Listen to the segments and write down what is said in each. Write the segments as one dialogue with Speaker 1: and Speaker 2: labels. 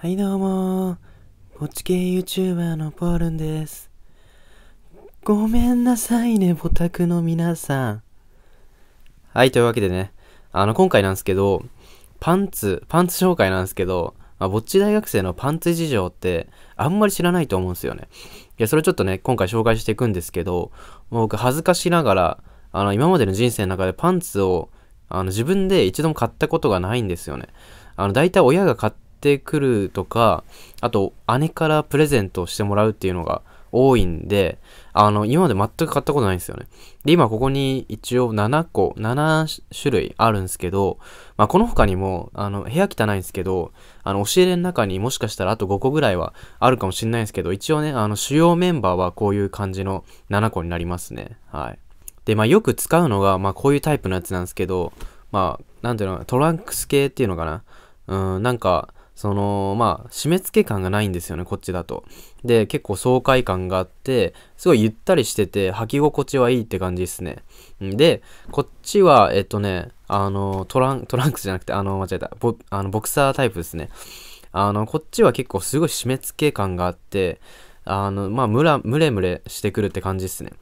Speaker 1: はいどうもぼっち系 YouTuber のポールンです。ごめんなさいね、ボタクの皆さん。はい、というわけでね、あの、今回なんですけど、パンツ、パンツ紹介なんですけど、まあ、ぼっち大学生のパンツ事情って、あんまり知らないと思うんですよね。いや、それちょっとね、今回紹介していくんですけど、僕恥ずかしながら、あの、今までの人生の中でパンツを、あの、自分で一度も買ったことがないんですよね。あの、大体親が買って、ってくるとか、あと姉からプレゼントをしてもらうっていうのが多いんで、あの、今まで全く買ったことないんですよね。で、今ここに一応7個、7種類あるんですけど、まあこの他にも、あの、部屋汚いんですけど、あの、教えれの中にもしかしたらあと5個ぐらいはあるかもしれないんですけど、一応ね、あの、主要メンバーはこういう感じの7個になりますね。はい。で、まあよく使うのが、まあこういうタイプのやつなんですけど、まあ、なんていうの、トランクス系っていうのかな。うん、なんか、その、まあ、締め付け感がないんですよね、こっちだと。で、結構爽快感があって、すごいゆったりしてて、履き心地はいいって感じですね。で、こっちは、えっとね、あの、トラン、トランクスじゃなくて、あの、間違えた、ボあのボクサータイプですね。あの、こっちは結構すごい締め付け感があって、あの、まあ、むら、ムれむれしてくるって感じですね。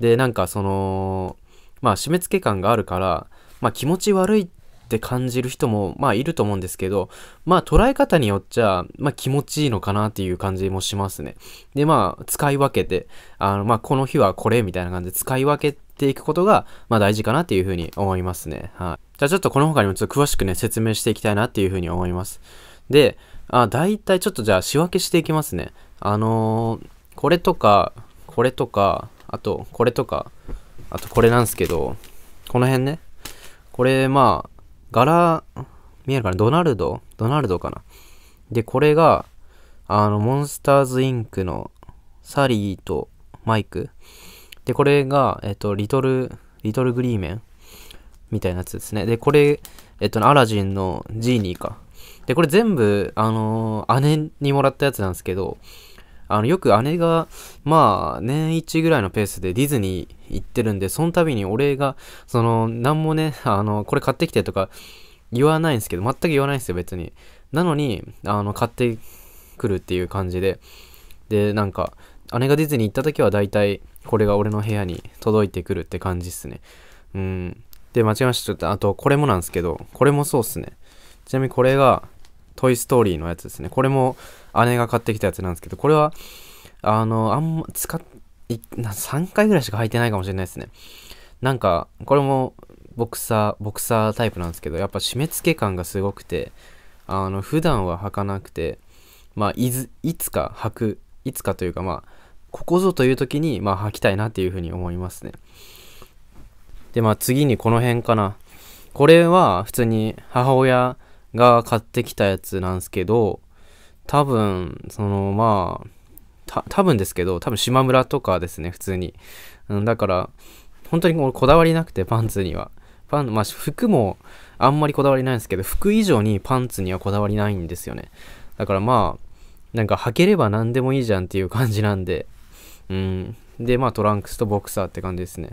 Speaker 1: で、なんかその、まあ、締め付け感があるから、まあ、気持ち悪いってって感じる人も、まあいると思うんですけど、まあ捉え方によっちゃ、まあ気持ちいいのかなっていう感じもしますね。で、まあ使い分けて、あの、まあこの日はこれみたいな感じで使い分けていくことが、まあ大事かなっていうふうに思いますね。はい。じゃあちょっとこの他にもちょっと詳しくね、説明していきたいなっていうふうに思います。で、あ、大体ちょっとじゃあ仕分けしていきますね。あのー、これとか、これとか、あと、これとか、あとこれなんですけど、この辺ね。これ、ま柄、見えるかなドナルドドナルドかなで、これが、あの、モンスターズインクのサリーとマイク。で、これが、えっと、リトル、リトルグリーメンみたいなやつですね。で、これ、えっと、アラジンのジーニーか。で、これ全部、あのー、姉にもらったやつなんですけど、あの、よく姉が、まあ、年一ぐらいのペースでディズニー行ってるんで、その度にお礼が、その、なんもね、あの、これ買ってきてとか言わないんですけど、全く言わないんですよ、別に。なのに、あの、買ってくるっていう感じで、で、なんか、姉がディズニー行った時は大体、これが俺の部屋に届いてくるって感じっすね。うん。で、間違えました。ちょっと、あと、これもなんですけど、これもそうっすね。ちなみにこれが、トイ・ストーリーのやつですね。これも姉が買ってきたやつなんですけど、これは、あの、あんま使っ、3回ぐらいしか履いてないかもしれないですね。なんか、これもボクサー、ボクサータイプなんですけど、やっぱ締め付け感がすごくて、あの、普段は履かなくて、まあ、いず、いつか履く、いつかというか、まあ、ここぞという時に、まあ、履きたいなっていうふうに思いますね。で、まあ、次にこの辺かな。これは、普通に母親が買ってきたやつなんですけど、多分、その、まあ、た、多分ですけど、多分島村とかですね、普通に。うん、だから、本当にこだわりなくて、パンツには。パン、まあ、服もあんまりこだわりないんですけど、服以上にパンツにはこだわりないんですよね。だからまあ、なんか履ければ何でもいいじゃんっていう感じなんで、うん。で、まあトランクスとボクサーって感じですね。